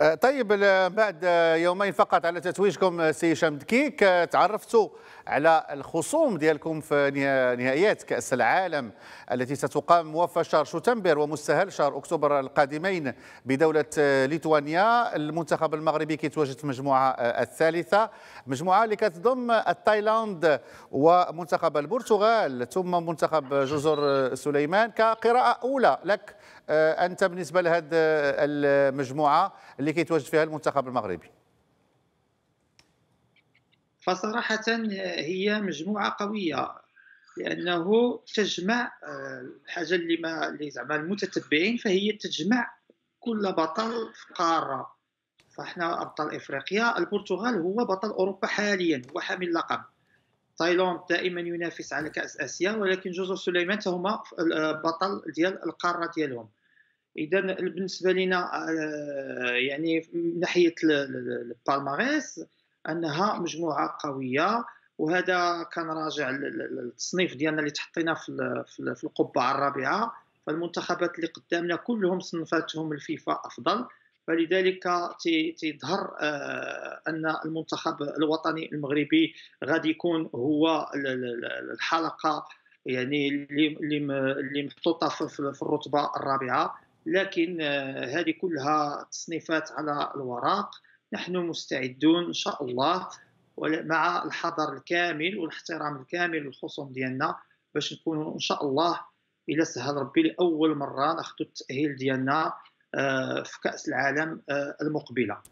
آه، طيب بعد يومين فقط على تتويجكم آه، سي هشام دكيك آه، تعرفتوا على الخصوم ديالكم في نهائيات كاس العالم التي ستقام موفى شهر شتنبر ومستهل شهر اكتوبر القادمين بدوله ليتوانيا المنتخب المغربي كيتواجد في المجموعه الثالثه مجموعه اللي كتضم التايلاند ومنتخب البرتغال ثم منتخب جزر سليمان كقراءه اولى لك انت بالنسبه لهذه المجموعه اللي كيتواجد فيها المنتخب المغربي فصراحة هي مجموعة قوية لأنه تجمع آه، الحاجة اللي ما اللي زعما المتتبعين فهي تجمع كل بطل في قارة فاحنا أبطال إفريقيا البرتغال هو بطل أوروبا حاليا هو حامل لقب تايلاند دائما ينافس على كأس آسيا ولكن جزر سليمان هما آه، بطل ديال القارة ديالهم اذا بالنسبه لنا آه، يعني من ناحيه البالماريس انها مجموعه قويه وهذا كان راجع للتصنيف ديالنا اللي تحطينا في في القبعه الرابعه فالمنتخبات اللي قدامنا كلهم صنفاتهم الفيفا افضل فلذلك تظهر آه، ان المنتخب الوطني المغربي غادي يكون هو الحلقه يعني اللي محطوطه في الرتبه الرابعه لكن آه، هذه كلها تصنيفات على الوراق نحن مستعدون إن شاء الله مع الحضر الكامل والاحترام الكامل للخصوم ديالنا باش نكونوا إن شاء الله إلى سهل ربي لأول مرة ناخذ التأهيل ديالنا آه، في كأس العالم آه، المقبلة